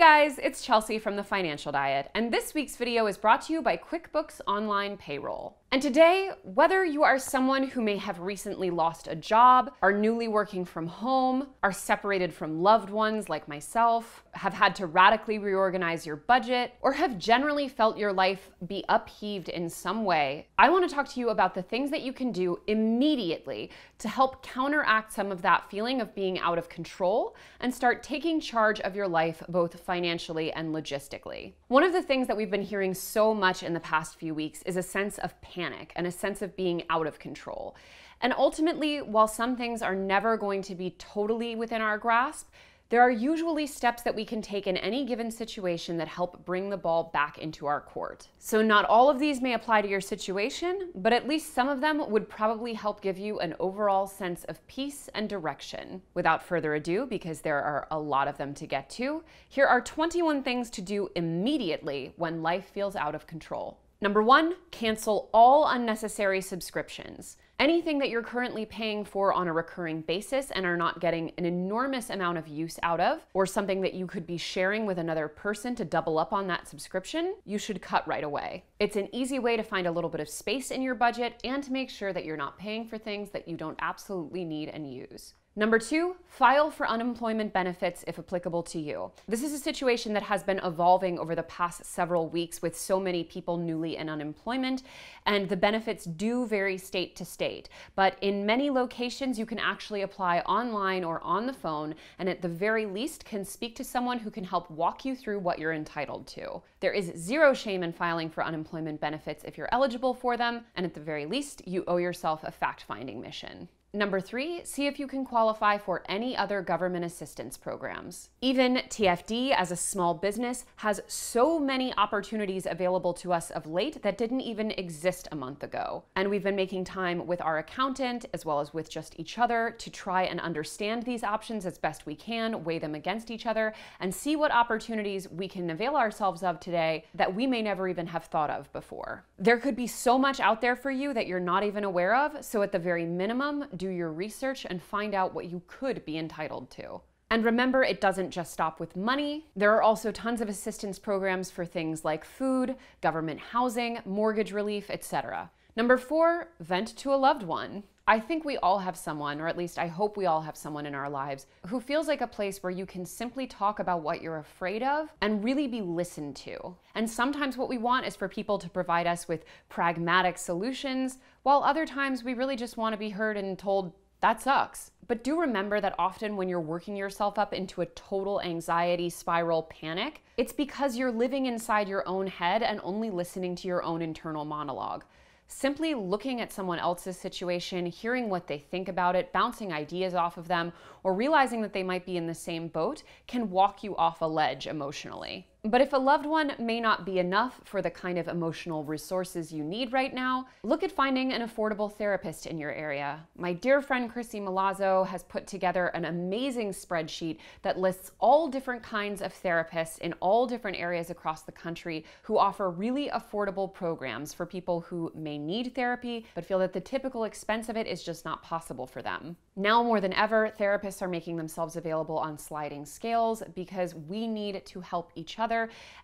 guys, it's Chelsea from The Financial Diet, and this week's video is brought to you by QuickBooks Online Payroll. And today, whether you are someone who may have recently lost a job, are newly working from home, are separated from loved ones like myself, have had to radically reorganize your budget, or have generally felt your life be upheaved in some way, I want to talk to you about the things that you can do immediately to help counteract some of that feeling of being out of control and start taking charge of your life both financially and logistically. One of the things that we've been hearing so much in the past few weeks is a sense of panic panic and a sense of being out of control. And ultimately, while some things are never going to be totally within our grasp, there are usually steps that we can take in any given situation that help bring the ball back into our court. So, not all of these may apply to your situation, but at least some of them would probably help give you an overall sense of peace and direction. Without further ado, because there are a lot of them to get to, here are 21 things to do immediately when life feels out of control. Number one, cancel all unnecessary subscriptions. Anything that you're currently paying for on a recurring basis and are not getting an enormous amount of use out of, or something that you could be sharing with another person to double up on that subscription, you should cut right away. It's an easy way to find a little bit of space in your budget and to make sure that you're not paying for things that you don't absolutely need and use. Number two, file for unemployment benefits if applicable to you. This is a situation that has been evolving over the past several weeks with so many people newly in unemployment, and the benefits do vary state to state. But in many locations, you can actually apply online or on the phone, and at the very least, can speak to someone who can help walk you through what you're entitled to. There is zero shame in filing for unemployment benefits if you're eligible for them, and at the very least, you owe yourself a fact finding mission. Number three, see if you can qualify for any other government assistance programs. Even TFD as a small business has so many opportunities available to us of late that didn't even exist a month ago. And we've been making time with our accountant as well as with just each other to try and understand these options as best we can, weigh them against each other, and see what opportunities we can avail ourselves of today that we may never even have thought of before. There could be so much out there for you that you're not even aware of, so at the very minimum, do your research and find out what you could be entitled to. And remember, it doesn't just stop with money. There are also tons of assistance programs for things like food, government housing, mortgage relief, etc. Number four, vent to a loved one. I think we all have someone, or at least I hope we all have someone in our lives, who feels like a place where you can simply talk about what you're afraid of and really be listened to. And sometimes what we want is for people to provide us with pragmatic solutions, while other times we really just want to be heard and told, that sucks. But do remember that often when you're working yourself up into a total anxiety spiral panic, it's because you're living inside your own head and only listening to your own internal monologue. Simply looking at someone else's situation, hearing what they think about it, bouncing ideas off of them, or realizing that they might be in the same boat can walk you off a ledge emotionally. But if a loved one may not be enough for the kind of emotional resources you need right now, look at finding an affordable therapist in your area. My dear friend Chrissy Malazzo has put together an amazing spreadsheet that lists all different kinds of therapists in all different areas across the country who offer really affordable programs for people who may need therapy but feel that the typical expense of it is just not possible for them. Now more than ever, therapists are making themselves available on sliding scales because we need to help each other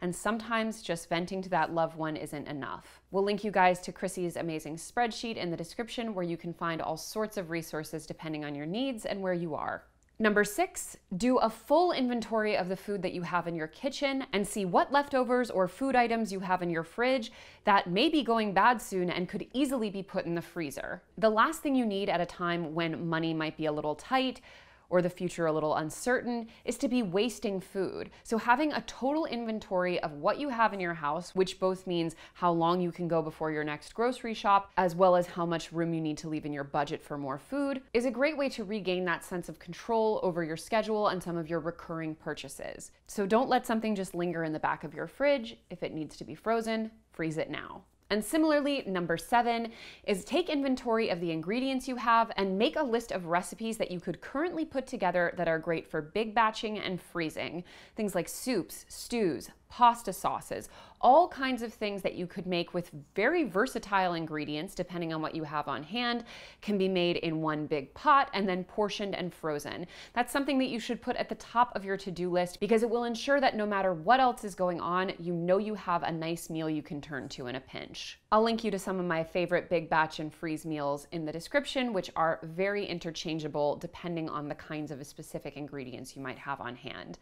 and sometimes just venting to that loved one isn't enough. We'll link you guys to Chrissy's amazing spreadsheet in the description where you can find all sorts of resources depending on your needs and where you are. Number six, do a full inventory of the food that you have in your kitchen and see what leftovers or food items you have in your fridge that may be going bad soon and could easily be put in the freezer. The last thing you need at a time when money might be a little tight, or the future a little uncertain is to be wasting food. So having a total inventory of what you have in your house, which both means how long you can go before your next grocery shop, as well as how much room you need to leave in your budget for more food, is a great way to regain that sense of control over your schedule and some of your recurring purchases. So don't let something just linger in the back of your fridge. If it needs to be frozen, freeze it now. And similarly, number seven is take inventory of the ingredients you have and make a list of recipes that you could currently put together that are great for big batching and freezing. Things like soups, stews, pasta sauces, all kinds of things that you could make with very versatile ingredients, depending on what you have on hand, can be made in one big pot and then portioned and frozen. That's something that you should put at the top of your to-do list because it will ensure that no matter what else is going on, you know you have a nice meal you can turn to in a pinch. I'll link you to some of my favorite big batch and freeze meals in the description, which are very interchangeable depending on the kinds of specific ingredients you might have on hand.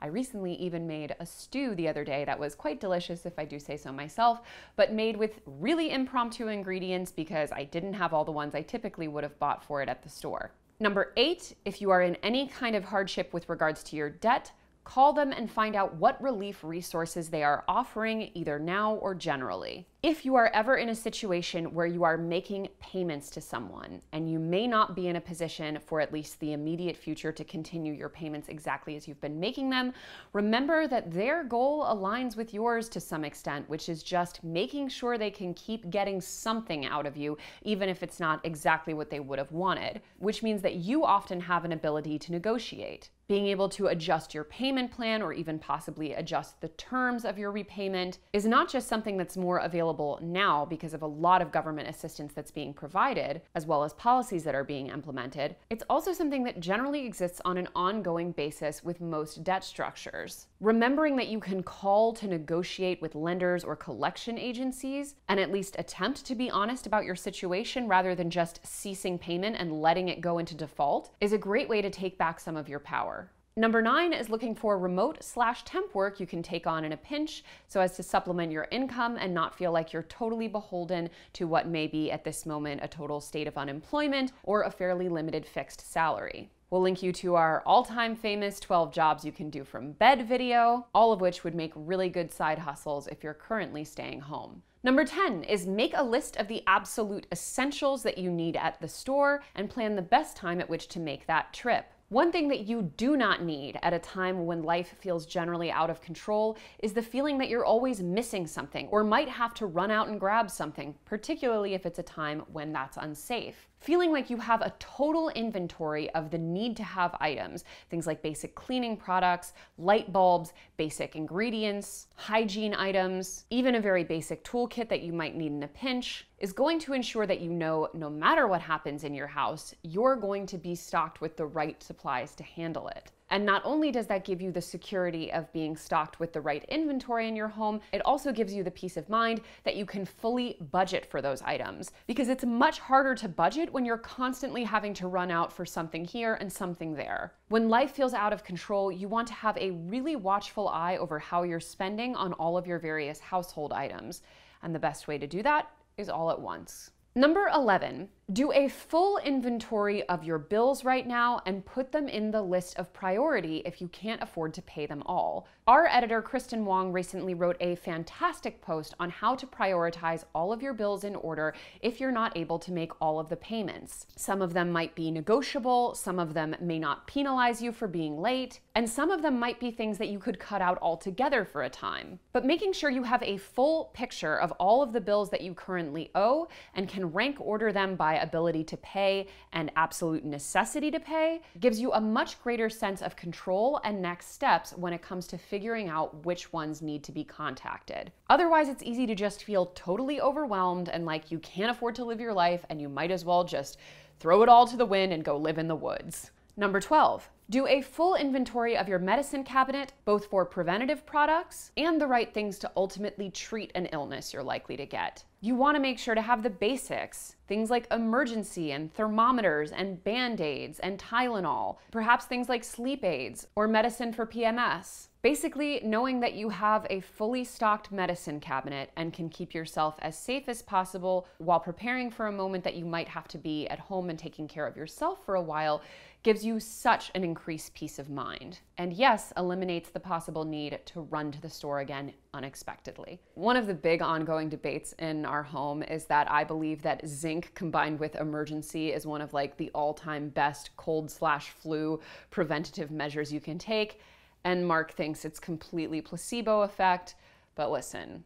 I recently even made a stew the other day that was quite delicious, if I do say so myself, but made with really impromptu ingredients because I didn't have all the ones I typically would have bought for it at the store. Number eight, if you are in any kind of hardship with regards to your debt, call them and find out what relief resources they are offering either now or generally. If you are ever in a situation where you are making payments to someone and you may not be in a position for at least the immediate future to continue your payments exactly as you've been making them, remember that their goal aligns with yours to some extent, which is just making sure they can keep getting something out of you, even if it's not exactly what they would have wanted, which means that you often have an ability to negotiate being able to adjust your payment plan or even possibly adjust the terms of your repayment is not just something that's more available available now because of a lot of government assistance that's being provided, as well as policies that are being implemented, it's also something that generally exists on an ongoing basis with most debt structures. Remembering that you can call to negotiate with lenders or collection agencies and at least attempt to be honest about your situation rather than just ceasing payment and letting it go into default is a great way to take back some of your power. Number nine is looking for remote slash temp work you can take on in a pinch so as to supplement your income and not feel like you're totally beholden to what may be at this moment a total state of unemployment or a fairly limited fixed salary. We'll link you to our all time famous 12 jobs you can do from bed video, all of which would make really good side hustles if you're currently staying home. Number 10 is make a list of the absolute essentials that you need at the store and plan the best time at which to make that trip. One thing that you do not need at a time when life feels generally out of control is the feeling that you're always missing something or might have to run out and grab something, particularly if it's a time when that's unsafe. Feeling like you have a total inventory of the need to have items, things like basic cleaning products, light bulbs, basic ingredients, hygiene items, even a very basic toolkit that you might need in a pinch, is going to ensure that you know no matter what happens in your house, you're going to be stocked with the right supplies to handle it. And not only does that give you the security of being stocked with the right inventory in your home, it also gives you the peace of mind that you can fully budget for those items. Because it's much harder to budget when you're constantly having to run out for something here and something there. When life feels out of control, you want to have a really watchful eye over how you're spending on all of your various household items. And the best way to do that is all at once. Number 11, do a full inventory of your bills right now and put them in the list of priority if you can't afford to pay them all. Our editor, Kristen Wong, recently wrote a fantastic post on how to prioritize all of your bills in order if you're not able to make all of the payments. Some of them might be negotiable, some of them may not penalize you for being late, and some of them might be things that you could cut out altogether for a time. But making sure you have a full picture of all of the bills that you currently owe and can rank order them by ability to pay and absolute necessity to pay gives you a much greater sense of control and next steps when it comes to figuring out which ones need to be contacted. Otherwise, it's easy to just feel totally overwhelmed and like you can't afford to live your life and you might as well just throw it all to the wind and go live in the woods. Number 12, do a full inventory of your medicine cabinet, both for preventative products and the right things to ultimately treat an illness you're likely to get. You want to make sure to have the basics Things like emergency and thermometers and band aids and Tylenol, perhaps things like sleep aids or medicine for PMS. Basically, knowing that you have a fully stocked medicine cabinet and can keep yourself as safe as possible while preparing for a moment that you might have to be at home and taking care of yourself for a while gives you such an increased peace of mind. And yes, eliminates the possible need to run to the store again unexpectedly. One of the big ongoing debates in our home is that I believe that zinc think combined with emergency is one of like the all-time best cold slash flu preventative measures you can take. And Mark thinks it's completely placebo effect. But listen,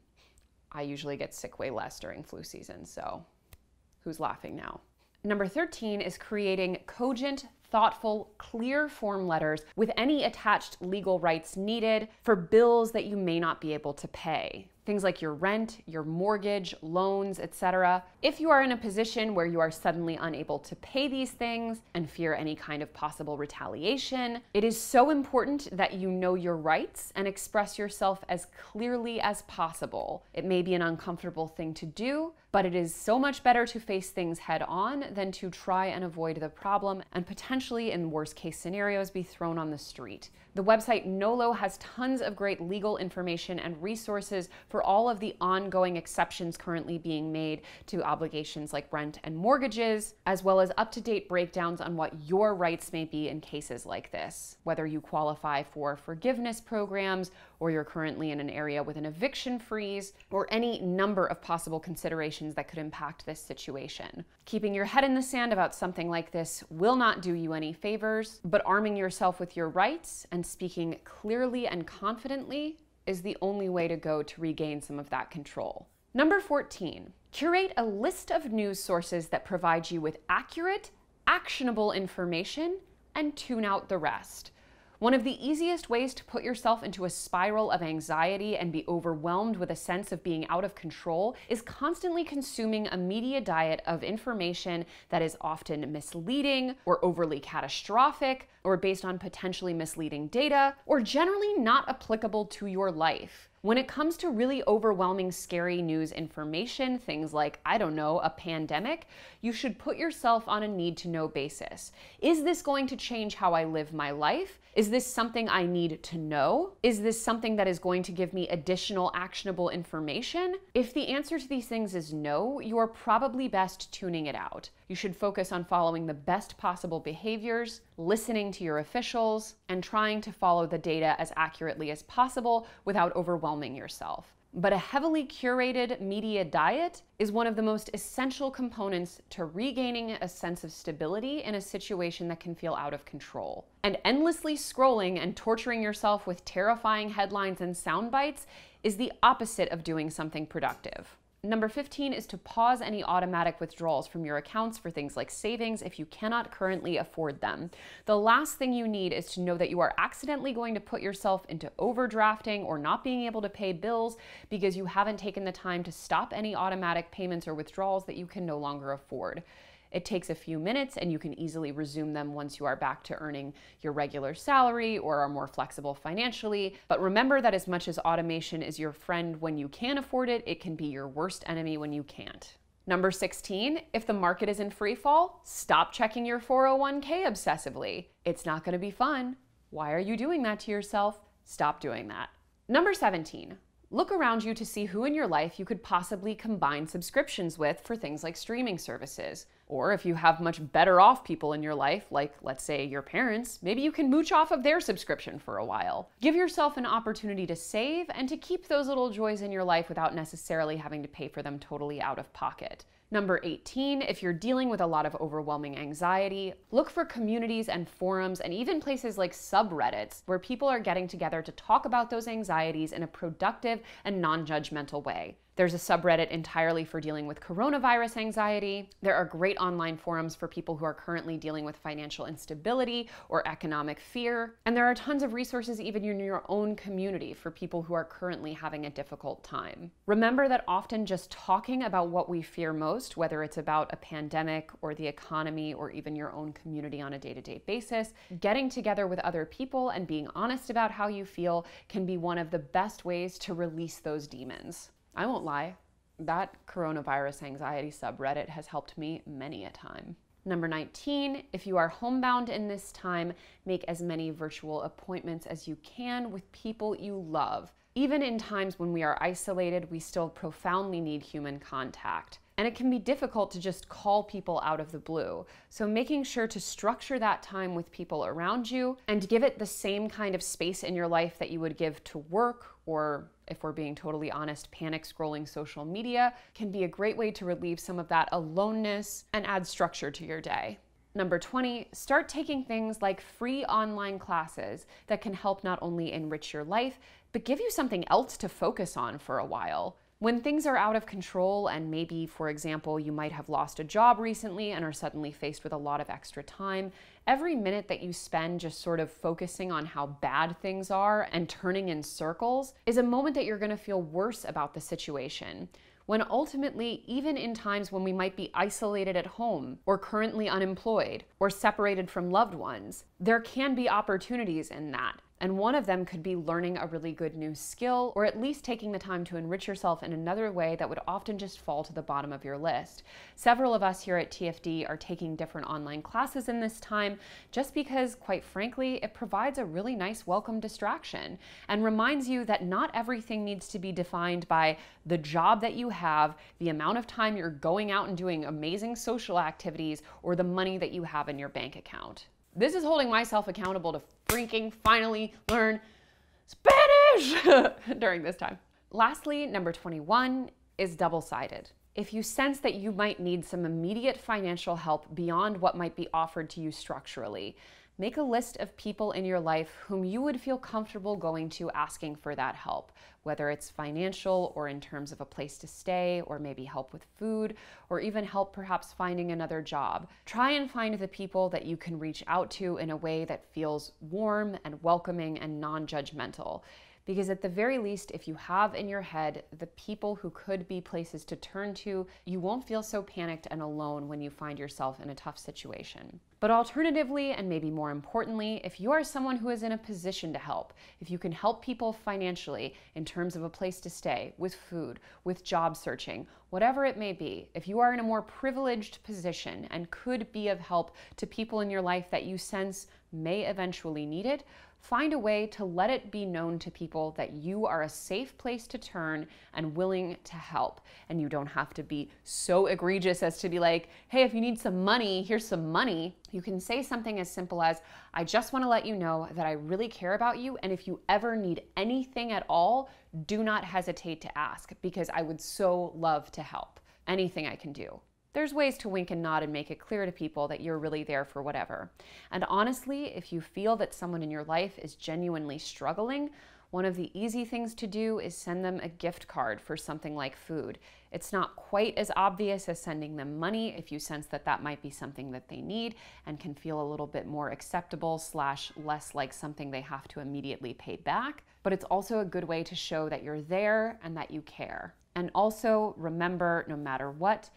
I usually get sick way less during flu season, so who's laughing now? Number 13 is creating cogent, thoughtful, clear form letters with any attached legal rights needed for bills that you may not be able to pay things like your rent, your mortgage, loans, etc. If you are in a position where you are suddenly unable to pay these things and fear any kind of possible retaliation, it is so important that you know your rights and express yourself as clearly as possible. It may be an uncomfortable thing to do, but it is so much better to face things head on than to try and avoid the problem and potentially, in worst case scenarios, be thrown on the street. The website NOLO has tons of great legal information and resources for all of the ongoing exceptions currently being made to obligations like rent and mortgages, as well as up to date breakdowns on what your rights may be in cases like this. Whether you qualify for forgiveness programs, or you're currently in an area with an eviction freeze, or any number of possible considerations that could impact this situation. Keeping your head in the sand about something like this will not do you any favors, but arming yourself with your rights and speaking clearly and confidently is the only way to go to regain some of that control. Number 14, curate a list of news sources that provide you with accurate, actionable information and tune out the rest. One of the easiest ways to put yourself into a spiral of anxiety and be overwhelmed with a sense of being out of control is constantly consuming a media diet of information that is often misleading or overly catastrophic or based on potentially misleading data or generally not applicable to your life. When it comes to really overwhelming, scary news information, things like, I don't know, a pandemic, you should put yourself on a need to know basis. Is this going to change how I live my life? Is this something I need to know? Is this something that is going to give me additional actionable information? If the answer to these things is no, you are probably best tuning it out. You should focus on following the best possible behaviors, listening to your officials, and trying to follow the data as accurately as possible without overwhelming yourself. But a heavily curated media diet is one of the most essential components to regaining a sense of stability in a situation that can feel out of control. And endlessly scrolling and torturing yourself with terrifying headlines and sound bites is the opposite of doing something productive. Number 15 is to pause any automatic withdrawals from your accounts for things like savings if you cannot currently afford them. The last thing you need is to know that you are accidentally going to put yourself into overdrafting or not being able to pay bills because you haven't taken the time to stop any automatic payments or withdrawals that you can no longer afford. It takes a few minutes and you can easily resume them once you are back to earning your regular salary or are more flexible financially. But remember that as much as automation is your friend when you can afford it, it can be your worst enemy when you can't. Number 16, if the market is in free fall, stop checking your 401k obsessively. It's not going to be fun. Why are you doing that to yourself? Stop doing that. Number 17, look around you to see who in your life you could possibly combine subscriptions with for things like streaming services. Or if you have much better off people in your life, like let's say your parents, maybe you can mooch off of their subscription for a while. Give yourself an opportunity to save and to keep those little joys in your life without necessarily having to pay for them totally out of pocket. Number 18, if you're dealing with a lot of overwhelming anxiety, look for communities and forums and even places like subreddits where people are getting together to talk about those anxieties in a productive and non judgmental way. There's a subreddit entirely for dealing with coronavirus anxiety. There are great online forums for people who are currently dealing with financial instability or economic fear. And there are tons of resources even in your own community for people who are currently having a difficult time. Remember that often just talking about what we fear most, whether it's about a pandemic or the economy or even your own community on a day to day basis, getting together with other people and being honest about how you feel can be one of the best ways to release those demons. I won't lie, that coronavirus anxiety subreddit has helped me many a time. Number 19, if you are homebound in this time, make as many virtual appointments as you can with people you love. Even in times when we are isolated, we still profoundly need human contact. And it can be difficult to just call people out of the blue. So, making sure to structure that time with people around you and give it the same kind of space in your life that you would give to work or if we're being totally honest, panic scrolling social media can be a great way to relieve some of that aloneness and add structure to your day. Number 20, start taking things like free online classes that can help not only enrich your life, but give you something else to focus on for a while. When things are out of control, and maybe, for example, you might have lost a job recently and are suddenly faced with a lot of extra time, every minute that you spend just sort of focusing on how bad things are and turning in circles is a moment that you're gonna feel worse about the situation. When ultimately, even in times when we might be isolated at home, or currently unemployed, or separated from loved ones, there can be opportunities in that. And one of them could be learning a really good new skill, or at least taking the time to enrich yourself in another way that would often just fall to the bottom of your list. Several of us here at TFD are taking different online classes in this time, just because, quite frankly, it provides a really nice welcome distraction and reminds you that not everything needs to be defined by the job that you have, the amount of time you're going out and doing amazing social activities, or the money that you have in your bank account. This is holding myself accountable to freaking finally learn Spanish during this time. Lastly, number 21 is double sided. If you sense that you might need some immediate financial help beyond what might be offered to you structurally, Make a list of people in your life whom you would feel comfortable going to asking for that help, whether it's financial or in terms of a place to stay, or maybe help with food, or even help perhaps finding another job. Try and find the people that you can reach out to in a way that feels warm and welcoming and non judgmental. Because at the very least, if you have in your head the people who could be places to turn to, you won't feel so panicked and alone when you find yourself in a tough situation. But alternatively, and maybe more importantly, if you are someone who is in a position to help, if you can help people financially in terms of a place to stay, with food, with job searching, whatever it may be, if you are in a more privileged position and could be of help to people in your life that you sense may eventually need it, Find a way to let it be known to people that you are a safe place to turn and willing to help. And you don't have to be so egregious as to be like, hey, if you need some money, here's some money. You can say something as simple as, I just want to let you know that I really care about you. And if you ever need anything at all, do not hesitate to ask because I would so love to help. Anything I can do there's ways to wink and nod and make it clear to people that you're really there for whatever. And honestly, if you feel that someone in your life is genuinely struggling, one of the easy things to do is send them a gift card for something like food. It's not quite as obvious as sending them money if you sense that that might be something that they need and can feel a little bit more acceptable slash less like something they have to immediately pay back. But it's also a good way to show that you're there and that you care. And also remember, no matter what,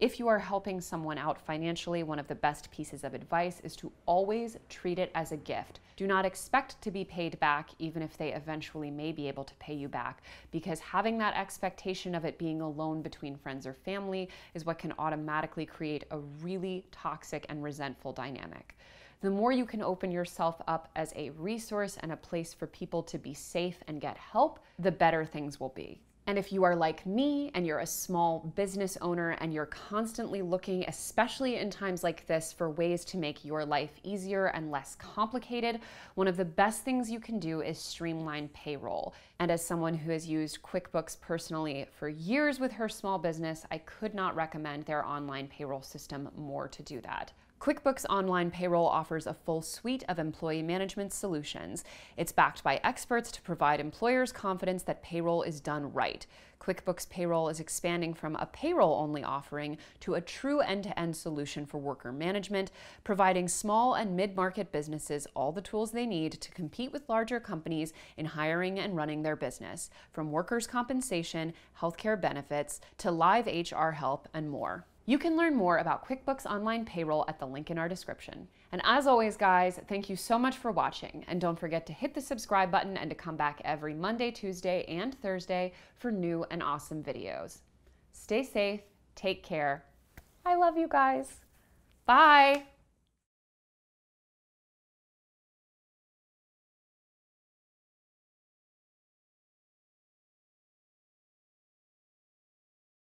if you are helping someone out financially, one of the best pieces of advice is to always treat it as a gift. Do not expect to be paid back, even if they eventually may be able to pay you back, because having that expectation of it being a loan between friends or family is what can automatically create a really toxic and resentful dynamic the more you can open yourself up as a resource and a place for people to be safe and get help, the better things will be. And if you are like me and you're a small business owner and you're constantly looking, especially in times like this, for ways to make your life easier and less complicated, one of the best things you can do is streamline payroll. And as someone who has used QuickBooks personally for years with her small business, I could not recommend their online payroll system more to do that. QuickBooks Online Payroll offers a full suite of employee management solutions. It's backed by experts to provide employers confidence that payroll is done right. QuickBooks Payroll is expanding from a payroll only offering to a true end to end solution for worker management, providing small and mid market businesses all the tools they need to compete with larger companies in hiring and running their business, from workers' compensation, healthcare benefits, to live HR help, and more. You can learn more about QuickBooks Online Payroll at the link in our description. And as always, guys, thank you so much for watching. And don't forget to hit the subscribe button and to come back every Monday, Tuesday, and Thursday for new and awesome videos. Stay safe, take care. I love you guys. Bye.